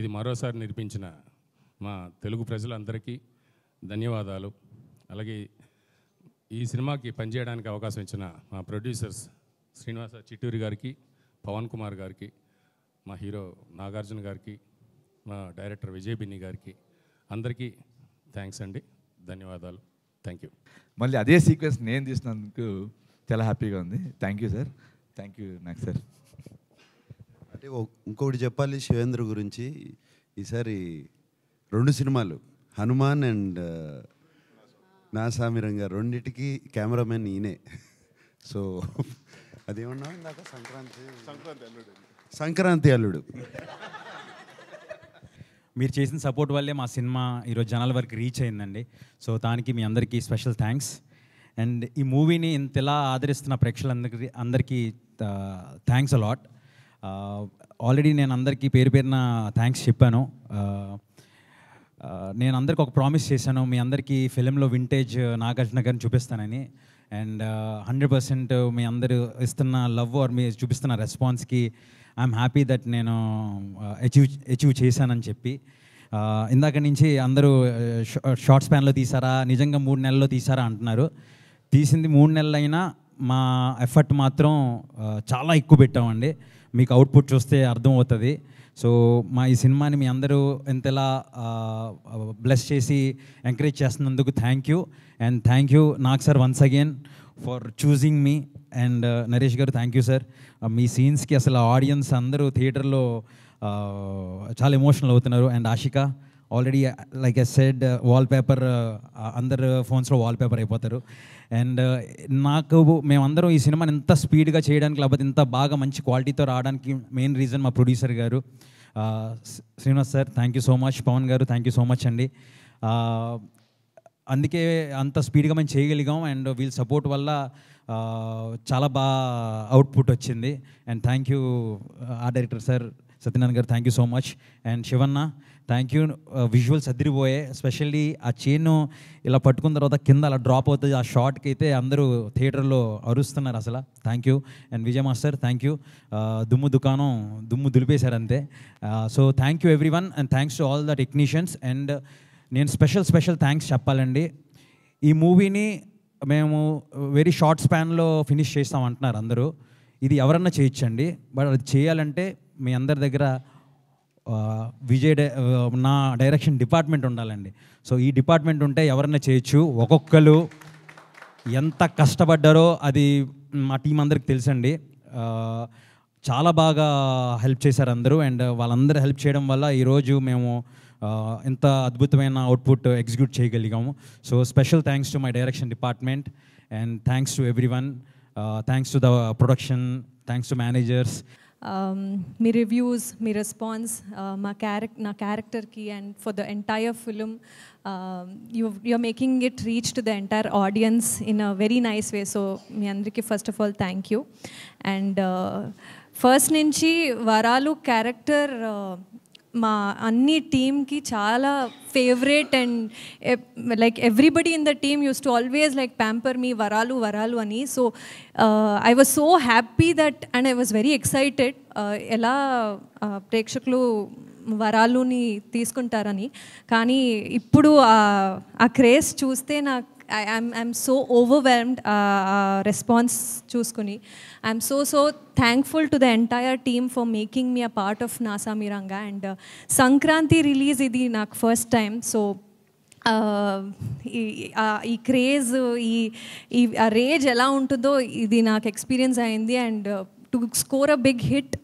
Speaker 1: ఇది మరోసారి నిర్మించిన మా తెలుగు ప్రజలందరికీ ధన్యవాదాలు అలాగే ఈ సినిమాకి పనిచేయడానికి అవకాశం ఇచ్చిన మా ప్రొడ్యూసర్స్ శ్రీనివాస చిట్టూరి గారికి పవన్ కుమార్ గారికి మా హీరో నాగార్జున గారికి మా డైరెక్టర్ విజయ్ బిన్ని గారికి అందరికీ థ్యాంక్స్ అండి ధన్యవాదాలు థ్యాంక్ యూ
Speaker 6: మళ్ళీ అదే సీక్వెన్స్ నేను తీసినందుకు చాలా హ్యాపీగా ఉంది thank you sir thank you నాకు సార్ అంటే ఇంకొకటి చెప్పాలి శివేంద్ర గురించి ఈసారి రెండు సినిమాలు హనుమాన్ అండ్ రంగ రెండింటికి కెమెరామెన్ ఈయనే సో అదేమన్నా ఇందాక సంక్రాంతి సంక్రాంతి అల్లుడు
Speaker 7: సంక్రాంతి అల్లుడు మీరు చేసిన సపోర్ట్ వల్లే మా సినిమా ఈరోజు జనాల వరకు రీచ్ అయిందండి సో దానికి మీ అందరికీ స్పెషల్ థ్యాంక్స్ అండ్ ఈ మూవీని ఇంత ఎలా ఆదరిస్తున్న ప్రేక్షకులందరికీ అందరికీ థ్యాంక్స్ అలాట్ ఆల్రెడీ నేను అందరికీ పేరు పేరున థ్యాంక్స్ చెప్పాను నేను అందరికీ ఒక ప్రామిస్ చేశాను మీ అందరికీ ఫిలింలో వింటేజ్ నాగార్జున గారిని చూపిస్తానని అండ్ హండ్రెడ్ పర్సెంట్ మీ అందరూ ఇస్తున్న లవ్ ఆర్ మీ చూపిస్తున్న రెస్పాన్స్కి ఐఎమ్ హ్యాపీ దట్ నేను అచీవ్ అచీవ్ చేశానని చెప్పి ఇందాక నుంచి అందరూ షార్ట్ స్పాన్లో తీసారా నిజంగా మూడు నెలల్లో తీసారా అంటున్నారు తీసింది మూడు నెలలైనా మా ఎఫర్ట్ మాత్రం చాలా ఎక్కువ పెట్టామండి మీకు అవుట్పుట్ చూస్తే అర్థం అవుతుంది సో మా ఈ సినిమాని మీ అందరూ ఎంతలా బ్లెస్ చేసి ఎంకరేజ్ చేస్తున్నందుకు thank you and thank you నాకు sir once again for choosing me and Naresh garu thank you sir మీ సీన్స్కి అసలు ఆడియన్స్ అందరూ థియేటర్లో చాలా ఎమోషనల్ అవుతున్నారు and Ashika already like a said wallpaper అందరు ఫోన్స్లో వాల్పేపర్ అయిపోతారు అండ్ uh, నాకు మేమందరం ఈ సినిమాని ఇంత స్పీడ్గా చేయడానికి లేకపోతే ఇంత బాగా మంచి క్వాలిటీతో రావడానికి మెయిన్ రీజన్ మా producer garu Srinivas sir thank you so much Pawan garu thank you so much అండి అందుకే అంత స్పీడ్గా మేము చేయగలిగాం అండ్ వీళ్ళ సపోర్ట్ వల్ల చాలా బాగా అవుట్పుట్ వచ్చింది అండ్ థ్యాంక్ యూ ఆ director sir Satyanarayana garu thank you so much and Shivanna thank you visuals అదిరిపోయాయి స్పెషల్లీ ఆ చైన్ ఇలా పట్టుకున్న తర్వాత కింద అలా డ్రాప్ అవుతుంది ఆ షార్ట్కి అయితే అందరూ థియేటర్లో అరుస్తున్నారు అసలు thank you and Vijay master thank you దుమ్ము దుకాణం దుమ్ము దులిపేశారు అంతే so thank you everyone and thanks to all the technicians and నేను స్పెషల్ స్పెషల్ థ్యాంక్స్ చెప్పాలండి ఈ మూవీని మేము వెరీ షార్ట్ స్పాన్లో ఫినిష్ చేస్తాం అంటున్నారు అందరూ ఇది ఎవరన్నా చేయించండి బట్ అది చేయాలంటే మీ అందరి దగ్గర విజయ్ నా డైరెక్షన్ డిపార్ట్మెంట్ ఉండాలండి సో ఈ డిపార్ట్మెంట్ ఉంటే ఎవరైనా చేయొచ్చు ఒక్కొక్కరు ఎంత కష్టపడ్డారో అది మా టీం అందరికి తెలుసండి చాలా బాగా హెల్ప్ చేశారు అందరూ అండ్ వాళ్ళందరూ హెల్ప్ చేయడం వల్ల ఈరోజు మేము ఇంత అద్భుతమైన అవుట్పుట్ ఎగ్జిక్యూట్ చేయగలిగాము so special thanks to my direction department and thanks to everyone thanks to the production thanks to managers
Speaker 4: Um, మీ రివ్యూస్ మీ రెస్పాన్స్ uh, మా క్యారెక్ నా క్యారెక్టర్కి and for the entire film you you're making it reach to the entire audience in a very nice way so మీ అందరికీ first of all thank you and first నుంచి వరాలు క్యారెక్టర్ మా అన్ని టీమ్కి చాలా favourite and like everybody in the team used to always like pamper me Varalu Varalu అని so I was so happy that and I was very excited ఎలా ప్రేక్షకులు వరాలుని తీసుకుంటారని కానీ ఇప్పుడు ఆ క్రేజ్ చూస్తే నాకు I'm I'm so overwhelmed response చూసుకుని I'm so so thankful to the entire team for making me a part of నాసా మీరంగా అండ్ సంక్రాంతి రిలీజ్ ఇది నాకు ఫస్ట్ టైం సో ఈ క్రేజ్ ఈ ఈ రేజ్ ఎలా ఉంటుందో ఇది నాకు ఎక్స్పీరియన్స్ అయింది and to score a big hit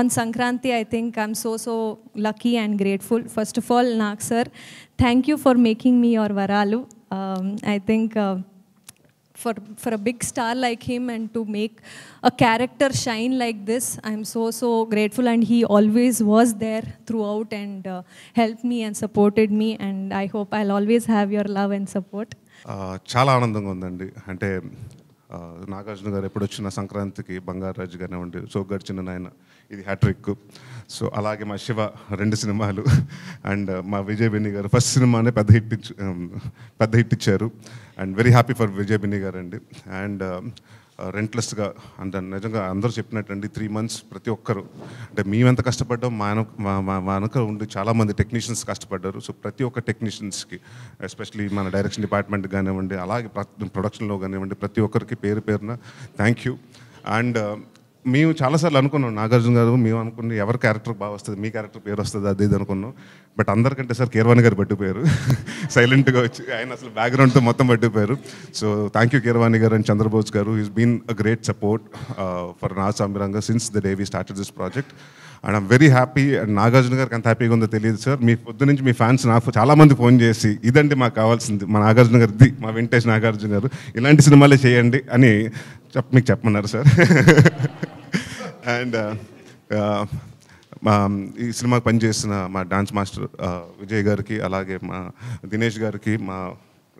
Speaker 4: on Sankranti I think I'm so so lucky and grateful first of all నాకు sir thank you for making me your వరాలు Um, I think uh, for, for a big star like him and to make a character shine like this, I'm so, so grateful. And he always was there throughout and uh, helped me and supported me. And I hope I'll always have your love and support.
Speaker 1: చాలా ఆనందంగా ఉందండి అంటే నాగార్జున గారు ఎప్పుడు వచ్చిన సంక్రాంతికి Bangarraju గారినివ్వండి so గడిచిన నాయన ఇది హ్యాట్రిక్ సో అలాగే మా శివ రెండు సినిమాలు అండ్ uh, మా విజయ్ బిన్ని గారు ఫస్ట్ సినిమానే పెద్ద హిట్ um, పెద్ద హిట్ ఇచ్చారు and very happy for Vijay Binni గారు అండి అండ్ రెంట్లెస్గా um, uh, అంటే నిజంగా అందరూ చెప్పినట్టండి త్రీ మంత్స్ ప్రతి ఒక్కరు అంటే మేమెంత కష్టపడ్డాం మా మా వెనక ఉండి చాలామంది టెక్నీషియన్స్ కష్టపడ్డారు సో ప్రతి ఒక్క టెక్నీషియన్స్కి ఎస్పెషలీ మన డైరెక్షన్ డిపార్ట్మెంట్ కానివ్వండి అలాగే ప్రొడక్షన్లో కానివ్వండి ప్రతి ఒక్కరికి పేరు పేరున థ్యాంక్ యూ అండ్ um, మేము చాలాసార్లు అనుకున్నాం నాగార్జున గారు మేము అనుకున్నాం ఎవరి క్యారెక్టర్ బాగా వస్తుంది మీ క్యారెక్టర్ పేరు వస్తుంది అది ఇది అనుకున్నాం బట్ అందరికంటే సార్ కీర్వాణి గారు పట్టిపోయారు సైలెంట్గా వచ్చి ఆయన అసలు బ్యాక్గ్రౌండ్తో మొత్తం పట్టిపోయారు సో థ్యాంక్ యూ కీర్వాణి గారు అండ్ చంద్రబోస్ గారు is been a great support for నా సాంబిరంగ since the day we started this project and I'm very happy and Nagarjuna గారికి అంత హ్యాపీగా ఉందో తెలియదు సార్ మీ పొద్దు నుంచి మీ ఫ్యాన్స్ నాకు చాలామంది ఫోన్ చేసి ఇదండి మాకు కావాల్సింది మా నాగార్జున గారిది మా వెంకటేష్ నాగార్జున గారు ఇలాంటి సినిమాలే చేయండి అని చెప్ మీకు చెప్పమన్నారు సార్ అండ్ మా ఈ సినిమా పనిచేసిన మా డాన్స్ మాస్టర్ విజయ్ గారికి అలాగే మా దినేష్ గారికి మా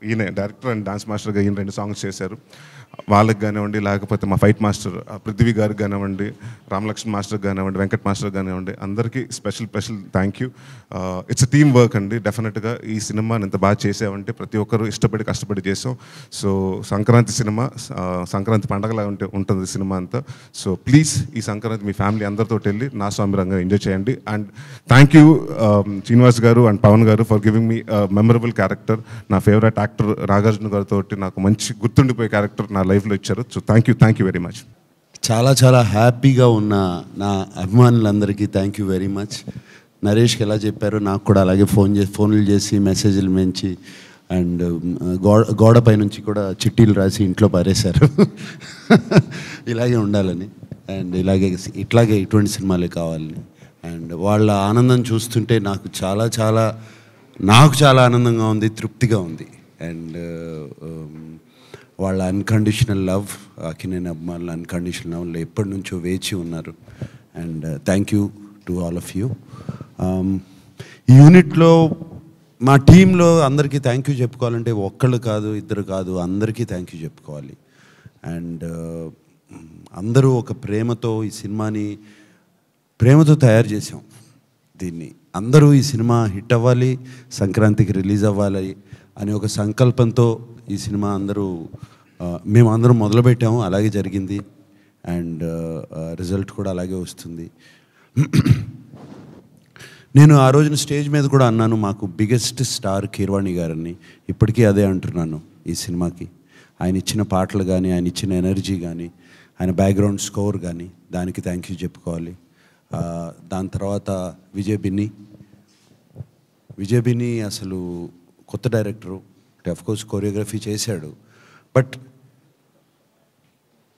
Speaker 1: ఈయన డైరెక్టర్ అండ్ డాన్స్ మాస్టర్గా ఈయన రెండు సాంగ్స్ చేశారు వాళ్ళకి కానివ్వండి లేకపోతే మా ఫైట్ మాస్టర్ పృథ్వీ గారికి కానివ్వండి రామలక్ష్మణ్ మాస్టర్ కానివ్వండి వెంకట్ మాస్టర్ కానివ్వండి అందరికీ special special thank you it's team work అండి డెఫినెట్గా ఈ సినిమాని ఇంత బాగా చేసామంటే ప్రతి ఒక్కరు ఇష్టపడి కష్టపడి చేసాం సో సంక్రాంతి సినిమా సంక్రాంతి పండగలా ఉంటే ఉంటుంది సినిమా అంతా సో ప్లీజ్ ఈ సంక్రాంతి మీ ఫ్యామిలీ అందరితో వెళ్ళి నా స్వామి రంగం ఎంజాయ్ చేయండి అండ్ థ్యాంక్ యూ శ్రీనివాస్ గారు అండ్ పవన్ గారు for giving me memorable character నా ఫేవరెట్ యాక్టర్ రాగార్జున గారితో నాకు మంచి గుర్తుండిపోయే క్యారెక్టర్ నా లైఫ్లో ఇచ్చారు so thank you thank you very much చాలా చాలా హ్యాపీగా ఉన్న నా అభిమానులందరికీ థ్యాంక్ యూ వెరీ మచ్
Speaker 6: నరేష్కి ఎలా చెప్పారో నాకు కూడా అలాగే ఫోన్ చేసి ఫోన్లు చేసి మెసేజ్లు మించి అండ్ గోడ గోడపై నుంచి కూడా చిట్టీలు రాసి ఇంట్లో పారేశారు ఇలాగే ఉండాలని అండ్ ఇలాగే ఇట్లాగే ఇటువంటి సినిమాలే కావాలని అండ్ వాళ్ళ ఆనందం చూస్తుంటే నాకు చాలా చాలా నాకు చాలా ఆనందంగా ఉంది తృప్తిగా ఉంది అండ్ వాళ్ళ అన్కండిషనల్ లవ్ అకినేని అభిమానుల అన్కండిషనల్ లవ్ ఎప్పటి నుంచో వేచి ఉన్నారు and thank you to all of you ఈ యూనిట్లో మా టీంలో అందరికీ థ్యాంక్ యూ చెప్పుకోవాలంటే ఒక్కళ్ళు కాదు ఇద్దరు కాదు అందరికీ థ్యాంక్ యూ చెప్పుకోవాలి అండ్ uh, అందరూ ఒక ప్రేమతో ఈ సినిమాని ప్రేమతో తయారు చేసాం దీన్ని అందరూ ఈ సినిమా హిట్ అవ్వాలి సంక్రాంతికి రిలీజ్ అవ్వాలి అనే ఒక సంకల్పంతో ఈ సినిమా అందరూ మేము అందరం మొదలుపెట్టాము అలాగే జరిగింది అండ్ రిజల్ట్ కూడా అలాగే వస్తుంది నేను ఆ రోజున స్టేజ్ మీద కూడా అన్నాను మాకు బిగ్గెస్ట్ స్టార్ కీర్వాణి గారని ఇప్పటికీ అదే అంటున్నాను ఈ సినిమాకి ఆయన ఇచ్చిన పాటలు కానీ ఆయన ఇచ్చిన ఎనర్జీ కానీ ఆయన బ్యాక్గ్రౌండ్ స్కోర్ కానీ దానికి థ్యాంక్ యూ చెప్పుకోవాలి దాని తర్వాత విజయ్ బిన్ని విజయ్ బిన్ని అసలు కొత్త డైరెక్టరు అంటే అఫ్కోర్స్ కొరియోగ్రఫీ చేశాడు బట్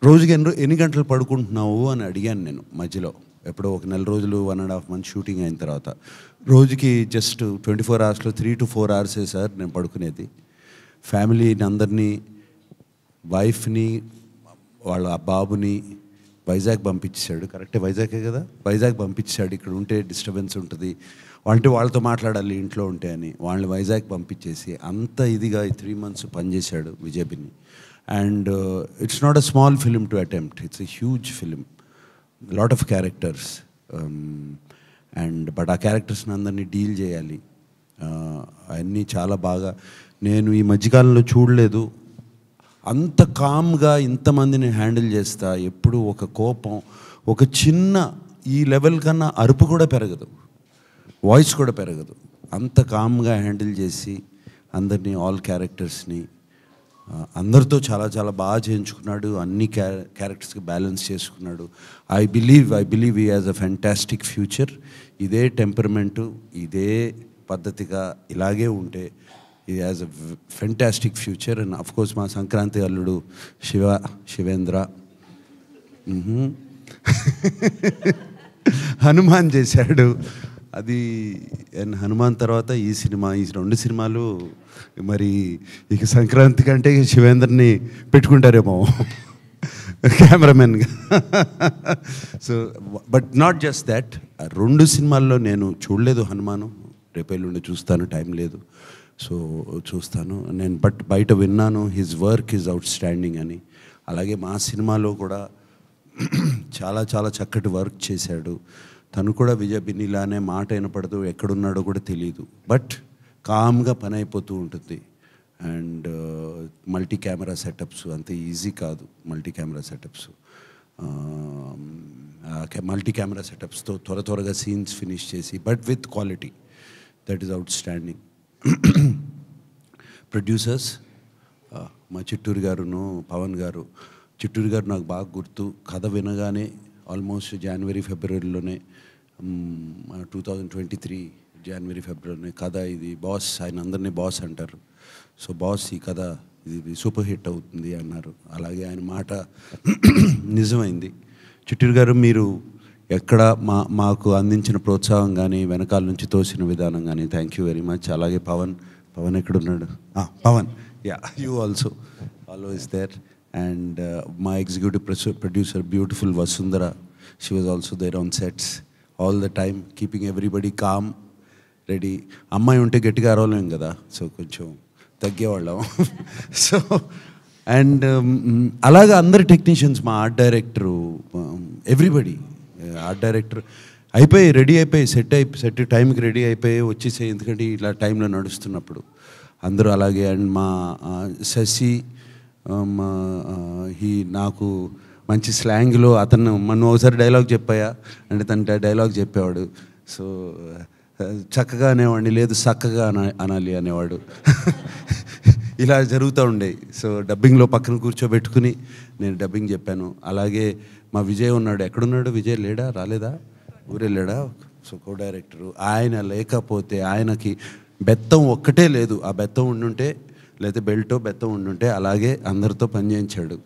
Speaker 6: రోజుకి ఎన్ని ఎన్ని గంటలు పడుకుంటున్నావు అని అడిగాను నేను మధ్యలో ఎప్పుడో ఒక నెల రోజులు one and half month shooting అయిన తర్వాత రోజుకి జస్ట్ ట్వంటీ ఫోర్ అవర్స్లో త్రీ టు ఫోర్ అవర్సే సార్ నేను పడుకునేది ఫ్యామిలీని అందరినీ వైఫ్ని వాళ్ళ బాబుని వైజాగ్ పంపించాడు కరెక్టే వైజాగే కదా వైజాగ్ పంపించాడు ఇక్కడ ఉంటే డిస్టర్బెన్స్ ఉంటుంది అంటే వాళ్ళతో మాట్లాడాలి ఇంట్లో ఉంటే అని వాళ్ళని వైజాగ్ పంపించేసి అంత ఇదిగా ఈ త్రీ మంత్స్ పనిచేశాడు విజయబిని and it's not a small film to attempt it's a huge film lot of characters and but ఆ క్యారెక్టర్స్ని అందరినీ డీల్ చేయాలి uh, అన్నీ చాలా బాగా నేను ఈ మధ్యకాలంలో చూడలేదు అంత కామ్గా ఇంతమందిని హ్యాండిల్ చేస్తా ఎప్పుడు ఒక కోపం ఒక చిన్న ఈ లెవెల్ కన్నా అరుపు కూడా పెరగదు వాయిస్ కూడా పెరగదు అంత కామ్గా హ్యాండిల్ చేసి అందరినీ ఆల్ క్యారెక్టర్స్ని అందరితో చాలా చాలా బాగా చేయించుకున్నాడు అన్ని క్యారె క్యారెక్టర్స్కి బ్యాలెన్స్ చేసుకున్నాడు ఐ బిలీవ్ ఐ బిలీవ్ ఈ యాజ్ అ ఫ్యాంటాస్టిక్ ఫ్యూచర్ ఇదే టెంపర్మెంటు ఇదే పద్ధతిగా ఇలాగే ఉంటే ఇది has a fantastic future and of course మా సంక్రాంతి అల్లుడు శివ శివేంద్ర హనుమాన్ చేశాడు అది అండ్ హనుమాన్ తర్వాత ఈ సినిమా ఈ రెండు సినిమాలు మరి ఇక సంక్రాంతి కంటే శివేంద్రని పెట్టుకుంటారేమో కెమెరామెన్గా so but not just that రెండు సినిమాల్లో నేను చూడలేదు హనుమాను రేపేళ్ళుండి చూస్తాను టైం లేదు సో చూస్తాను నేను బట్ బయట విన్నాను his work is outstanding అని అలాగే మా సినిమాలో కూడా చాలా చాలా చక్కటి వర్క్ చేశాడు తను కూడా లానే మాట వినపడదు ఎక్కడున్నాడో కూడా తెలియదు బట్ కామ్గా పని అయిపోతూ ఉంటుంది అండ్ మల్టీ కెమెరా సెటప్స్ అంత ఈజీ కాదు multi camera setups multi camera సెటప్స్తో త్వర త్వరగా సీన్స్ ఫినిష్ చేసి but with quality that is outstanding producers మా చిట్టూరు గారును పవన్ గారు చిట్టూరు గారు నాకు బాగా గుర్తు కథ వినగానే ఆల్మోస్ట్ జనవరి ఫిబ్రవరిలోనే టూ థౌజండ్ ట్వంటీ త్రీ జనవరి ఫిబ్రవరి కథ ఇది బాస్ ఆయన అందరినీ బాస్ అంటారు సో బాస్ ఈ కథ ఇది సూపర్ హిట్ అవుతుంది అన్నారు అలాగే ఆయన మాట నిజమైంది చిట్టూరు గారు మీరు ఎక్కడ మా మాకు అందించిన ప్రోత్సాహం కానీ వెనకాల నుంచి తోసిన విధానం కానీ థ్యాంక్ యూ వెరీ మచ్ అలాగే పవన్ పవన్ ఎక్కడున్నాడు Pavan yeah you also always there and మా executive producer beautiful Vasundhara she was also there on sets all the time keeping everybody calm ready అమ్మాయి ఉంటే గట్టిగా అరవలేం కదా సో కొంచెం తగ్గేవాళ్ళం సో అండ్ um, అలాగే అందరు టెక్నీషియన్స్ మా art director everybody art director అయిపోయి రెడీ అయిపోయి సెట్ అయి సెట్ టైంకి రెడీ అయిపోయి వచ్చేసే ఎందుకంటే ఇట్లా టైంలో నడుస్తున్నప్పుడు అందరూ అలాగే అండ్ మా uh, Sasi he um, uh, uh, నాకు మంచి స్లాంగ్లో అతను మొన్న ఒకసారి డైలాగ్ చెప్పాయా అంటే తన డైలాగ్ చెప్పేవాడు సో చక్కగా అనేవాడిని లేదు చక్కగా అన అనాలి అనేవాడు ఇలా జరుగుతూ ఉండేవి సో డబ్బింగ్లో పక్కన కూర్చోబెట్టుకుని నేను డబ్బింగ్ చెప్పాను అలాగే మా విజయ్ ఉన్నాడు ఎక్కడున్నాడు విజయ్ లేడా రాలేదా ఊరెళ్ళాడా సో కో డైరెక్టరు ఆయన లేకపోతే ఆయనకి బెత్తం ఒక్కటే లేదు ఆ బెత్తం ఉండుంటే లేకపోతే బెల్టో బెత్తం ఉండుంటే అలాగే అందరితో పనిచేయించాడు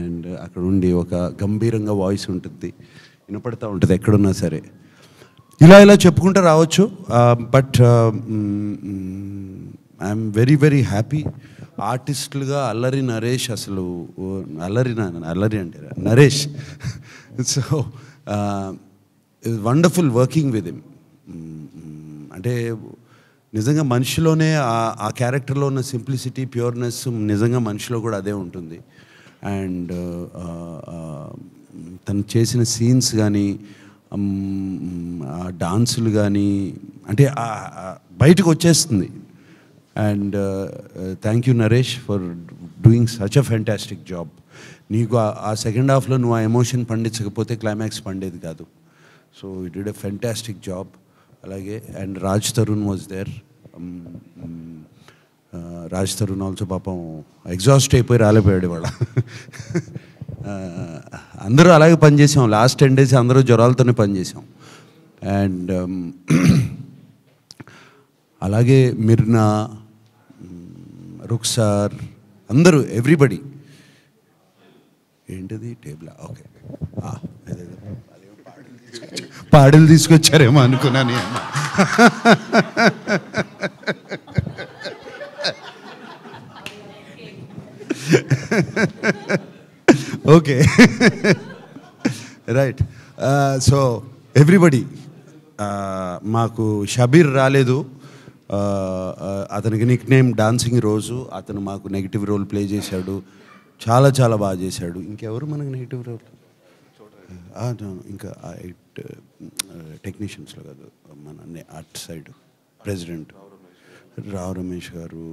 Speaker 6: అండ్ అక్కడ ఉండి ఒక గంభీరంగా వాయిస్ ఉంటుంది వినపడతా ఉంటుంది ఎక్కడున్నా సరే ఇలా ఇలా చెప్పుకుంటూ రావచ్చు but I'm very very happy ఆర్టిస్టులుగా అల్లరి నరేష్ అసలు అల్లరి అల్లరి అంటే Naresh so wonderful working with him అంటే నిజంగా మనిషిలోనే ఆ క్యారెక్టర్లో ఉన్న సింప్లిసిటీ ప్యూర్నెస్ నిజంగా మనిషిలో కూడా అదే ఉంటుంది అండ్ తను చేసిన సీన్స్ కానీ ఆ డాన్సులు కానీ అంటే బయటకు వచ్చేస్తుంది and thank you Naresh for doing such a fantastic job నీకు ఆ సెకండ్ హాఫ్లో నువ్వు ఆ ఎమోషన్ పండించకపోతే క్లైమాక్స్ పండేది కాదు so it did a fantastic job అలాగే and Raj Tarun was there Raj Tarun also పాపం ఎగ్జాస్ట్ అయిపోయి రాలేపోయాడు వాళ్ళ అందరూ అలాగే పనిచేసాం లాస్ట్ టెన్ డేస్ అందరూ జ్వరాలతోనే పనిచేసాం అండ్ um, అలాగే మిర్నా రుక్సార్ అందరూ ఎవ్రీబడి ఏంటిది టేబుల్ ఓకే పాడలు తీసుకొచ్చారేమో అనుకున్నాను ఓకే రైట్ సో ఎవ్రీబడి మాకు షబీర్ రాలేదు uh, uh, అతనికి నిక్ నేమ్ డాన్సింగ్ రోజు అతను మాకు నెగిటివ్ రోల్ ప్లే చేశాడు చాలా చాలా బాగా చేశాడు ఇంకెవరు మనకు నెగిటివ్ రోల్ uh, ఇంకా టెక్నీషియన్స్లో కాదు మన at side president Rao Ramesh గారు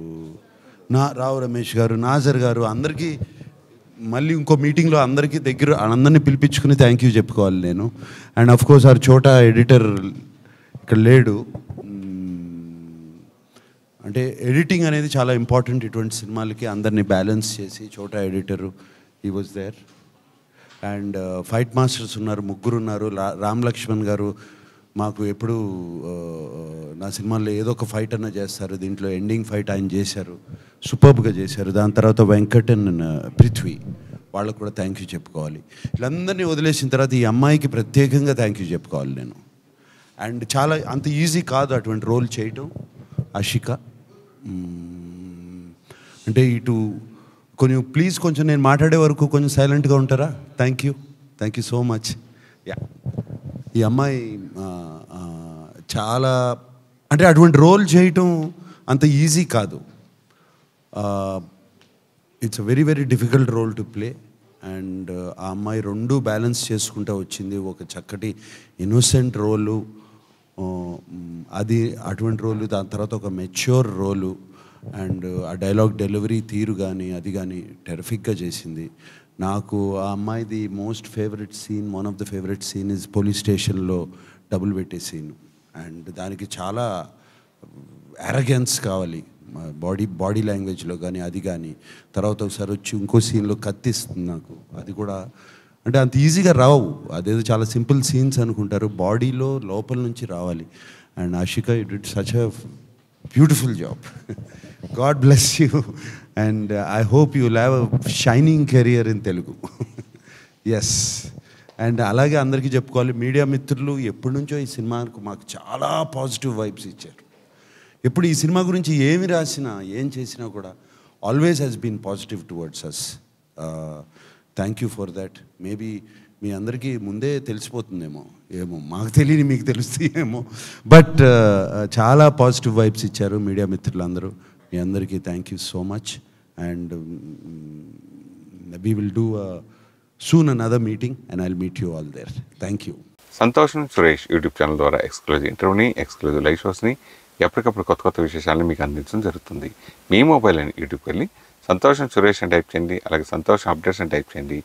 Speaker 6: నా రావు రమేష్ గారు నాజర్ గారు అందరికీ మళ్ళీ ఇంకో మీటింగ్లో అందరికీ దగ్గర అందరినీ పిలిపించుకుని థ్యాంక్ యూ చెప్పుకోవాలి నేను అండ్ అఫ్ కోర్స్ ఆ చోట ఎడిటర్ ఇక్కడ లేడు అంటే ఎడిటింగ్ అనేది చాలా ఇంపార్టెంట్ ఇటువంటి సినిమాలకి అందరినీ బ్యాలెన్స్ చేసి చోట ఎడిటర్ ఈ was there and fight masters ఉన్నారు ముగ్గురు ఉన్నారు రామ్ లక్ష్మణ్ గారు మాకు ఎప్పుడు uh, నా సినిమాల్లో ఏదో ఒక ఫైట్ అన్న చేస్తారు దీంట్లో ఎండింగ్ ఫైట్ ఆయన చేశారు సూపర్బ్గా చేశారు దాని తర్వాత వెంకటన్ పృథ్వీ వాళ్ళకు కూడా థ్యాంక్ యూ చెప్పుకోవాలి వీళ్ళందరినీ వదిలేసిన తర్వాత ఈ అమ్మాయికి ప్రత్యేకంగా థ్యాంక్ యూ చెప్పుకోవాలి నేను అండ్ చాలా అంత ఈజీ కాదు అటువంటి రోల్ చేయటం అషిక అంటే ఇటు కొంచెం ప్లీజ్ కొంచెం నేను మాట్లాడే వరకు కొంచెం సైలెంట్గా ఉంటారా thank you thank you so much yeah ఈ అమ్మాయి చాలా అంటే అటువంటి రోల్ చేయటం అంత ఈజీ కాదు it's very very difficult role to play and ఆ అమ్మాయి రెండు బ్యాలెన్స్ చేసుకుంటూ వచ్చింది ఒక చక్కటి ఇన్నోసెంట్ uh, రోలు అది అటువంటి రోలు దాని తర్వాత ఒక మెచ్యూర్ రోలు అండ్ ఆ డైలాగ్ డెలివరీ తీరు కానీ అది కానీ టెరఫిక్గా చేసింది నాకు ఆ అమ్మాయిది most favourite scene one of the favourite scene is police స్టేషన్లో డబుల్ పెట్టే సీన్ అండ్ దానికి చాలా అరగెన్స్ కావాలి బాడీ బాడీ లాంగ్వేజ్లో కానీ అది కానీ తర్వాత ఒకసారి వచ్చి ఇంకో సీన్లో కత్తిస్తుంది నాకు అది కూడా అంటే అంత ఈజీగా రావు అదేదో చాలా సింపుల్ సీన్స్ అనుకుంటారు బాడీలో లోపల నుంచి రావాలి and Ashika it it such a beautiful job God bless you and I hope you have a shining career in Telugu ఎస్ అండ్ అలాగే అందరికీ చెప్పుకోవాలి మీడియా మిత్రులు ఎప్పటి నుంచో ఈ సినిమాకు మాకు చాలా పాజిటివ్ వైబ్స్ ఇచ్చారు ఎప్పుడు ఈ సినిమా గురించి ఏమి రాసినా ఏం చేసినా కూడా always has been positive towards us thank you for that maybe మీ అందరికీ ముందే తెలిసిపోతుందేమో ఏమో మాకు తెలియని మీకు ఏమో బట్ చాలా పాజిటివ్ వైబ్స్ ఇచ్చారు మీడియా మిత్రులందరూ మీ అందరికీ thank you so much and we will do soon another meeting and I meet you all there thank you
Speaker 1: సంతోషం సురేష్ యూట్యూబ్ ఛానల్ ద్వారా ఎక్స్క్లూజివ్ ఇంటర్వ్యూని ఎక్స్క్లూజివ్ లైవ్ షోస్ని ఎప్పటికప్పుడు కొత్త కొత్త విశేషాలను మీకు అందించడం జరుగుతుంది మీ మొబైల్ అని యూట్యూబ్కి వెళ్ళి సంతోషం సురేష్ అని టైప్ చేయండి అలాగే సంతోషం అప్డేట్స్ అని టైప్ చేయండి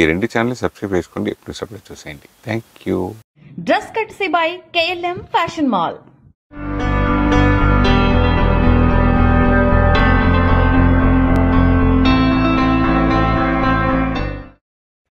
Speaker 1: ఈ రెండు ఛానల్ని సబ్స్క్రైబ్ చేసుకోండి ఎప్పుడు సబ్స్క్రైబ్ చూసేయండి thank you
Speaker 2: dress courtesy by KLM fashion mall